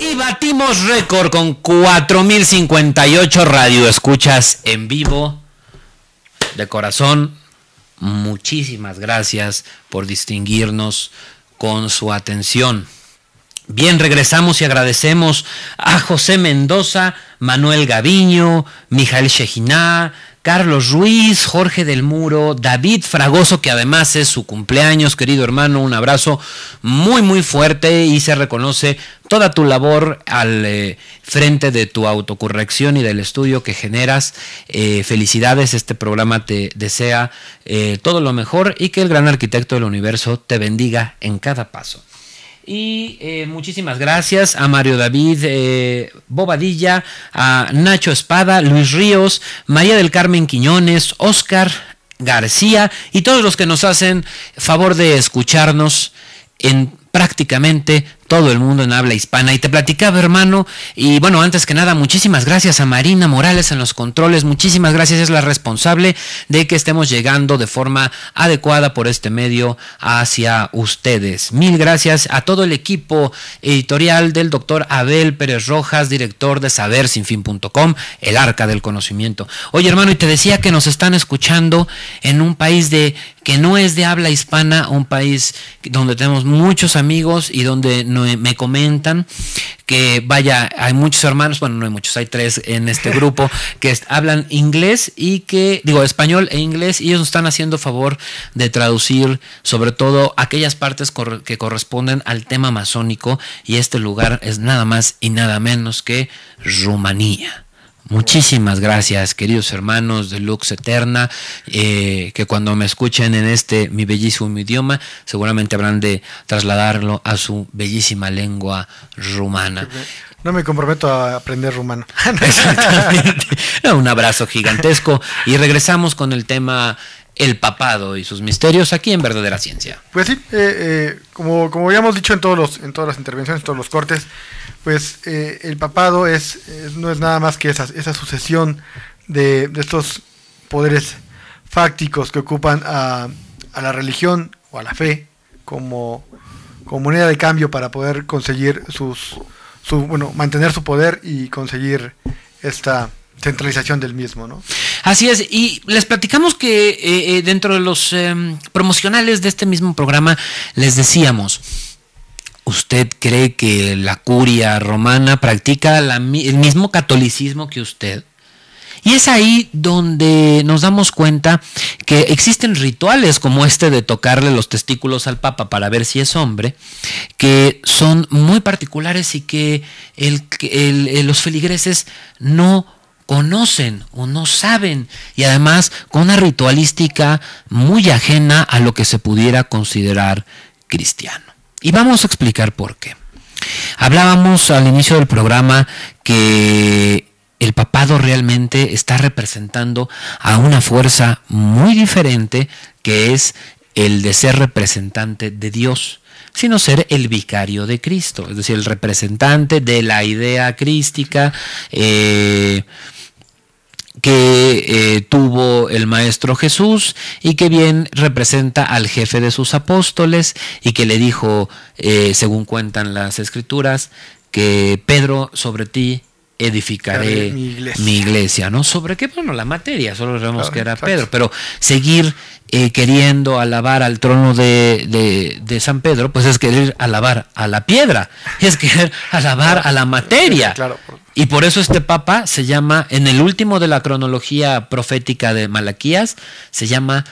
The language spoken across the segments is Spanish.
Y batimos récord con 4058 escuchas en vivo. De corazón, muchísimas gracias por distinguirnos con su atención. Bien, regresamos y agradecemos a José Mendoza, Manuel Gaviño, Mijael Sheginá, Carlos Ruiz, Jorge del Muro, David Fragoso, que además es su cumpleaños, querido hermano, un abrazo muy muy fuerte y se reconoce toda tu labor al eh, frente de tu autocorrección y del estudio que generas. Eh, felicidades, este programa te desea eh, todo lo mejor y que el gran arquitecto del universo te bendiga en cada paso. Y eh, muchísimas gracias a Mario David eh, Bobadilla, a Nacho Espada, Luis Ríos, María del Carmen Quiñones, Oscar García y todos los que nos hacen favor de escucharnos en prácticamente todo el mundo en habla hispana. Y te platicaba, hermano, y bueno, antes que nada, muchísimas gracias a Marina Morales en los controles, muchísimas gracias, es la responsable de que estemos llegando de forma adecuada por este medio hacia ustedes. Mil gracias a todo el equipo editorial del doctor Abel Pérez Rojas, director de sabersinfin.com, el arca del conocimiento. Oye, hermano, y te decía que nos están escuchando en un país de que no es de habla hispana, un país donde tenemos muchos amigos y donde no eh, me comentan que vaya, hay muchos hermanos, bueno, no hay muchos, hay tres en este grupo que hablan inglés y que, digo, español e inglés, y ellos están haciendo favor de traducir sobre todo aquellas partes que corresponden al tema masónico y este lugar es nada más y nada menos que Rumanía. Muchísimas gracias, queridos hermanos de Lux Eterna, eh, que cuando me escuchen en este mi bellísimo idioma, seguramente habrán de trasladarlo a su bellísima lengua rumana. No me comprometo a aprender rumano. Exactamente. Un abrazo gigantesco y regresamos con el tema el Papado y sus misterios aquí en Verdadera Ciencia. Pues sí, eh, eh como, como habíamos dicho en, todos los, en todas las intervenciones, en todos los cortes, pues eh, el Papado es, no es nada más que esa, sucesión de, estos poderes fácticos que ocupan a, a, la religión o a la fe como, como moneda de cambio para poder conseguir sus, su, bueno, mantener su poder y conseguir esta centralización del mismo, ¿no? Así es, y les platicamos que eh, eh, dentro de los eh, promocionales de este mismo programa les decíamos, ¿usted cree que la curia romana practica el mismo catolicismo que usted? Y es ahí donde nos damos cuenta que existen rituales como este de tocarle los testículos al Papa para ver si es hombre, que son muy particulares y que los feligreses no conocen o no saben y además con una ritualística muy ajena a lo que se pudiera considerar cristiano. Y vamos a explicar por qué. Hablábamos al inicio del programa que el papado realmente está representando a una fuerza muy diferente que es el de ser representante de Dios, sino ser el vicario de Cristo, es decir, el representante de la idea crística. Eh, que eh, tuvo el Maestro Jesús y que bien representa al jefe de sus apóstoles y que le dijo, eh, según cuentan las escrituras, que Pedro sobre ti edificaré mi iglesia. ¿no? Sobre qué, bueno, la materia, solo sabemos que era Pedro, pero seguir eh, queriendo alabar al trono de, de, San Pedro, pues es querer alabar a la piedra, es querer alabar a la materia. Claro, y por eso este papa se llama, en el último de la cronología profética de Malaquías, se llama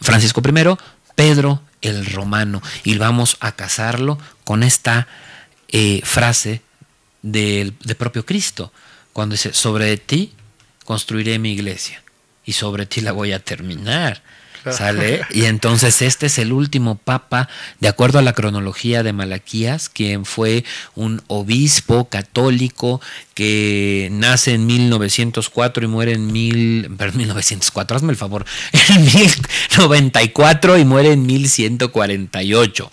Francisco I, Pedro el Romano. Y vamos a casarlo con esta eh, frase del, del propio Cristo, cuando dice, sobre ti construiré mi iglesia y sobre ti la voy a terminar. ¿Sale? Y entonces este es el último papa, de acuerdo a la cronología de Malaquías, quien fue un obispo católico que nace en 1904 y muere en mil, 1904, hazme el favor, en 1094 y muere en 1148.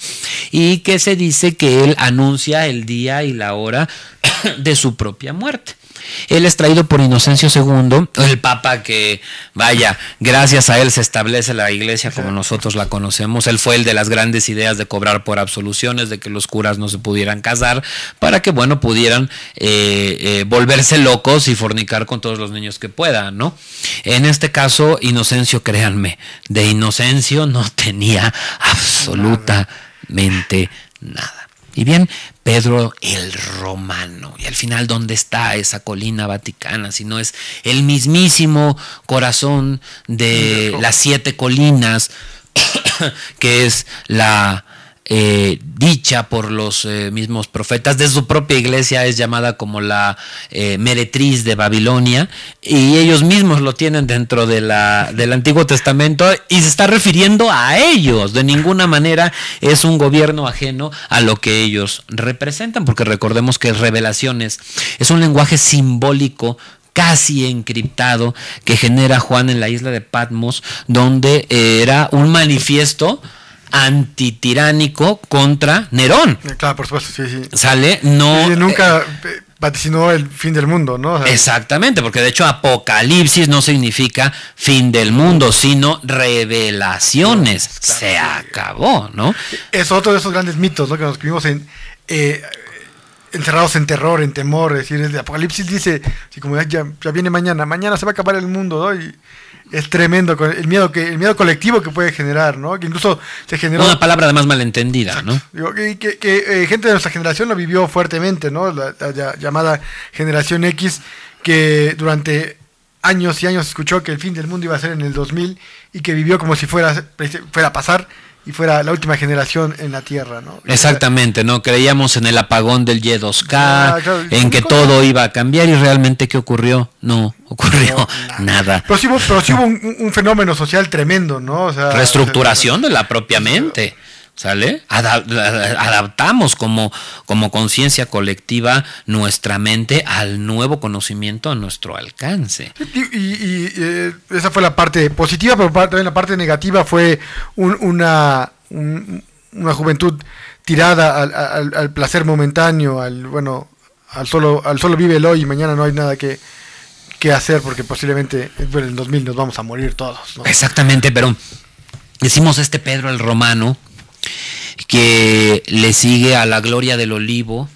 Y que se dice que él anuncia el día y la hora de su propia muerte. Él es traído por Inocencio II, el Papa que, vaya, gracias a él se establece la iglesia como nosotros la conocemos. Él fue el de las grandes ideas de cobrar por absoluciones, de que los curas no se pudieran casar, para que, bueno, pudieran eh, eh, volverse locos y fornicar con todos los niños que puedan, ¿no? En este caso, Inocencio, créanme, de Inocencio no tenía absolutamente nada. Y bien, Pedro el Romano. Y al final, ¿dónde está esa colina vaticana? Si no es el mismísimo corazón de las siete colinas, que es la eh, dicha por los eh, mismos profetas de su propia iglesia, es llamada como la eh, meretriz de Babilonia, y ellos mismos lo tienen dentro de la, del Antiguo Testamento y se está refiriendo a ellos, de ninguna manera es un gobierno ajeno a lo que ellos representan, porque recordemos que revelaciones es un lenguaje simbólico casi encriptado que genera Juan en la isla de Patmos, donde era un manifiesto antitiránico contra Nerón. Eh, claro, por supuesto, sí, sí. Sale, no. nunca eh, eh, vaticinó el fin del mundo, ¿no? exactamente, porque de hecho apocalipsis no significa fin del mundo, sino revelaciones. Se acabó, ¿no? Es otro de esos grandes mitos, ¿no? Que nos escribimos en encerrados en terror, en temor, es decir, el Apocalipsis dice, si como ya, viene mañana, mañana se va a acabar el mundo, es tremendo el miedo que el miedo colectivo que puede generar, ¿no? Que incluso se generó una palabra además malentendida, ¿no? que, eh, gente de nuestra generación lo vivió fuertemente, ¿no? La, llamada generación X que durante años y años escuchó que el fin del mundo iba a ser en el 2000 y que vivió como si fuera fuera a pasar y fuera la última generación en la Tierra, ¿no? Exactamente, ¿no? Creíamos en el apagón del Y2K, en que todo iba a cambiar y realmente ¿qué ocurrió? No, ocurrió nada. Pero sí hubo, un, fenómeno social tremendo, ¿no? Reestructuración de la propia mente. ¿Sale? adaptamos como, como conciencia colectiva nuestra mente al nuevo conocimiento a nuestro alcance. Y, eh, esa fue la parte positiva, pero también la parte negativa fue una, una juventud tirada al, placer momentáneo, al bueno, al solo, al solo vive el hoy y mañana no hay nada que, que hacer porque posiblemente eh, en el 2000 nos vamos a morir todos. Exactamente, pero decimos este Pedro el Romano, que le sigue a la gloria del olivo,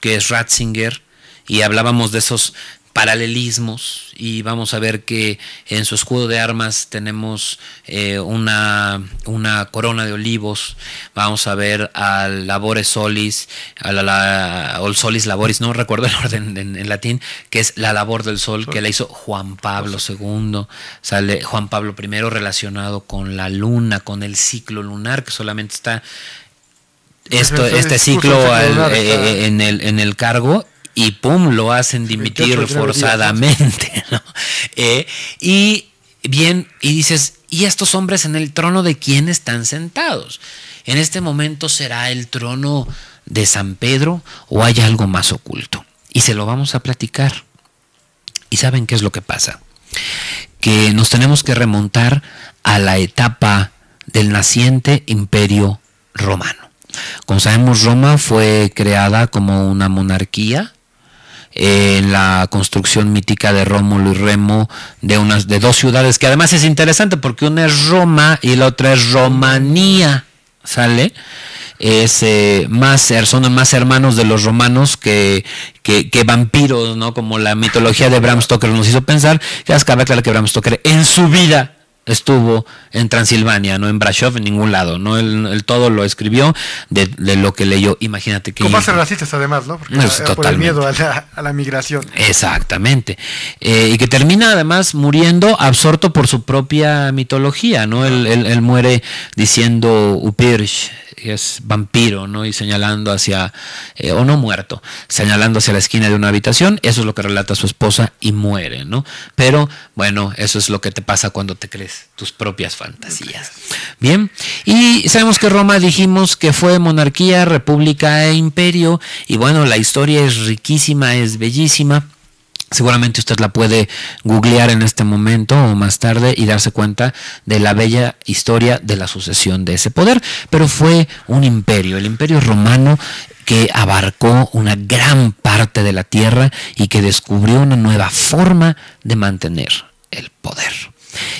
que es Ratzinger, y hablábamos de esos paralelismos y vamos a ver que en su escudo de armas tenemos eh, una, una, corona de olivos, vamos a ver al Labores Solis, a la, Solis Laboris, no recuerdo el orden en, latín, que es la labor del sol que la hizo Juan Pablo II, sale Juan Pablo I relacionado con la luna, con el ciclo lunar que solamente está... Pues esto, este ciclo eh, eh, en, el, en el cargo y pum, lo hacen dimitir forzadamente. Eh, y bien, y dices, ¿y estos hombres en el trono de quién están sentados? En este momento será el trono de San Pedro o hay algo más oculto. Y se lo vamos a platicar. ¿Y saben qué es lo que pasa? Que nos tenemos que remontar a la etapa del naciente imperio romano. Como sabemos, Roma fue creada como una monarquía en la construcción mítica de Rómulo y Remo de unas de dos ciudades que además es interesante porque una es Roma y la otra es Romanía, ¿sale? es eh, más son más hermanos de los romanos que, vampiros, ¿no? Como la mitología de Bram Stoker nos hizo pensar, que es que Bram Stoker en su vida estuvo en Transilvania, no en Brasov, en ningún lado, ¿no? Él, todo lo escribió de, lo que leyó, imagínate que... pasa además, ¿no? Porque pues, por el miedo a la, migración. Exactamente. Eh, y que termina además muriendo absorto por su propia mitología, ¿no? Él, él, muere diciendo Upirsh, es vampiro, ¿no? Y señalando hacia, eh, o no muerto, señalando hacia la esquina de una habitación, eso es lo que relata su esposa y muere, ¿no? Pero bueno, eso es lo que te pasa cuando te crees tus propias fantasías. Bien, y sabemos que Roma dijimos que fue monarquía, república e imperio, y bueno, la historia es riquísima, es bellísima. Seguramente usted la puede googlear en este momento o más tarde y darse cuenta de la bella historia de la sucesión de ese poder, pero fue un imperio, el imperio romano que abarcó una gran parte de la tierra y que descubrió una nueva forma de mantener el poder.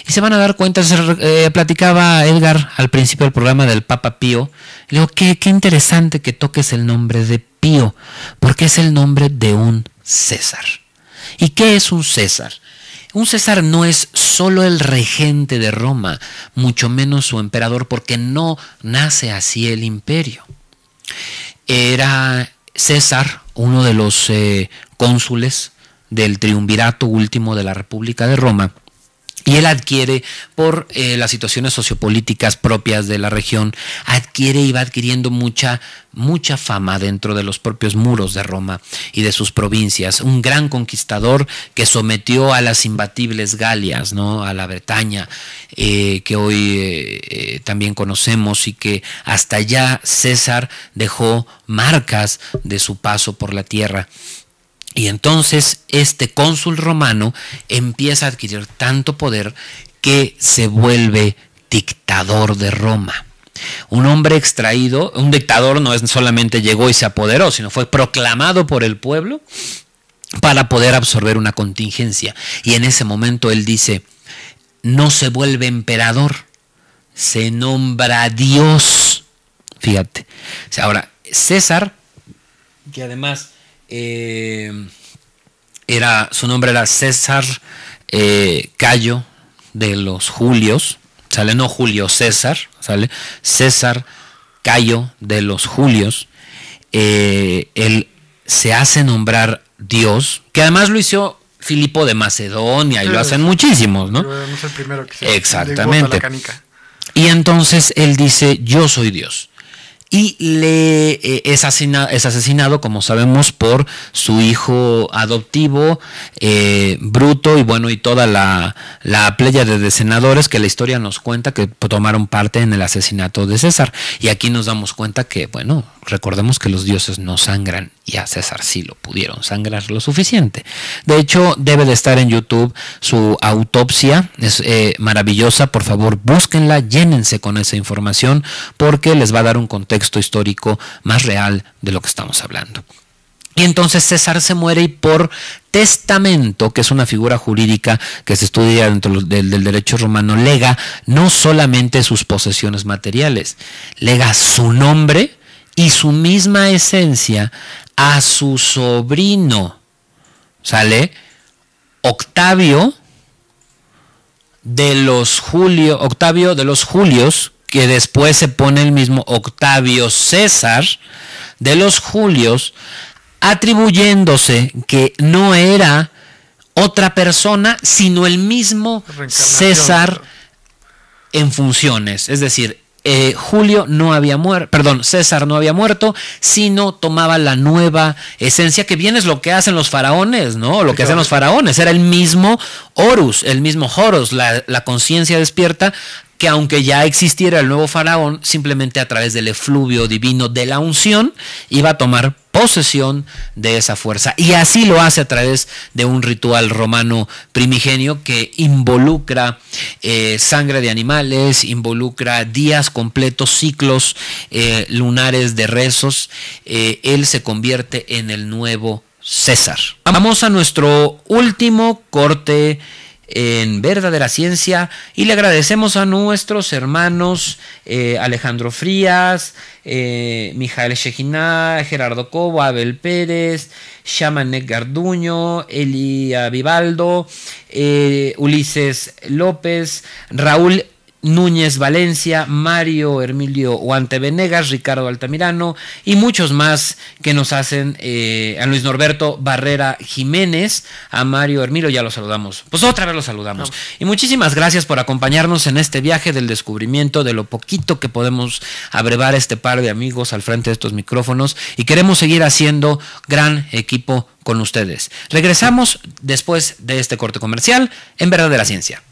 Y se van a dar cuenta, eh, platicaba Edgar al principio del programa del Papa Pío. Le digo, qué, interesante que toques el nombre de Pío, porque es el nombre de un César. ¿Y qué es un César? Un César no es solo el regente de Roma, mucho menos su emperador, porque no nace así el imperio. Era César, uno de los eh, cónsules del triunvirato último de la República de Roma, y él adquiere, por eh, las situaciones sociopolíticas propias de la región, adquiere y va adquiriendo mucha, mucha fama dentro de los propios muros de Roma y de sus provincias. Un gran conquistador que sometió a las imbatibles Galias, ¿no? a la Bretaña, eh, que hoy eh, también conocemos y que hasta allá César dejó marcas de su paso por la tierra. Y entonces este cónsul romano empieza a adquirir tanto poder que se vuelve dictador de Roma. Un hombre extraído, un dictador no es solamente llegó y se apoderó, sino fue proclamado por el pueblo para poder absorber una contingencia. Y en ese momento él dice, no se vuelve emperador, se nombra Dios. Fíjate. ahora, César, que además eh, era, su nombre era César Cayo eh, de los Julios. Sale no Julio, César. Sale César Cayo de los Julios. Eh, él se hace nombrar Dios, que además lo hizo Filipo de Macedonia y lo hacen muchísimos, ¿no? Exactamente. Y entonces él dice, yo soy Dios y le eh, es, asesinado, como sabemos, por su hijo adoptivo, eh, Bruto, y bueno, y toda la, la playa de senadores que la historia nos cuenta que tomaron parte en el asesinato de César. Y aquí nos damos cuenta que, bueno, Recordemos que los dioses no sangran y a César sí lo pudieron sangrar lo suficiente. De hecho, debe de estar en YouTube su autopsia, es eh, maravillosa, por favor búsquenla, llénense con esa información porque les va a dar un contexto histórico más real de lo que estamos hablando. Y entonces César se muere y por testamento, que es una figura jurídica que se estudia dentro del, derecho romano, lega no solamente sus posesiones materiales, lega su nombre y su misma esencia a su sobrino. ¿Sale? Octavio de los Julio, Octavio de los Julios, que después se pone el mismo Octavio César de los Julios, atribuyéndose que no era otra persona, sino el mismo César en funciones. Es decir, eh, Julio no había muerto, perdón, César no había muerto, sino tomaba la nueva esencia, que bien es lo que hacen los faraones, ¿no? Lo que hacen los faraones, era el mismo Horus, el mismo Horus, la conciencia despierta que aunque ya existiera el nuevo faraón, simplemente a través del efluvio divino de la unción iba a tomar posesión de esa fuerza. Y así lo hace a través de un ritual romano primigenio que involucra eh, sangre de animales, involucra días completos, ciclos eh, lunares de rezos. Eh, él se convierte en el nuevo César. Vamos a nuestro último corte en Verdadera Ciencia y le agradecemos a nuestros hermanos eh, Alejandro Frías, eh, Mijael Gerardo Cobo, Abel Pérez, Edgar Garduño, Elia Vivaldo, eh, Ulises López, Raúl Núñez Valencia, Mario Hermilio Guante Venegas, Ricardo Altamirano y muchos más que nos hacen eh, a Luis Norberto Barrera Jiménez, a Mario Hermilio, ya lo saludamos. Pues otra vez lo saludamos. Y muchísimas gracias por acompañarnos en este viaje del descubrimiento de lo poquito que podemos abrevar este par de amigos al frente de estos micrófonos y queremos seguir haciendo gran equipo con ustedes. Regresamos después de este corte comercial en Verdadera Ciencia.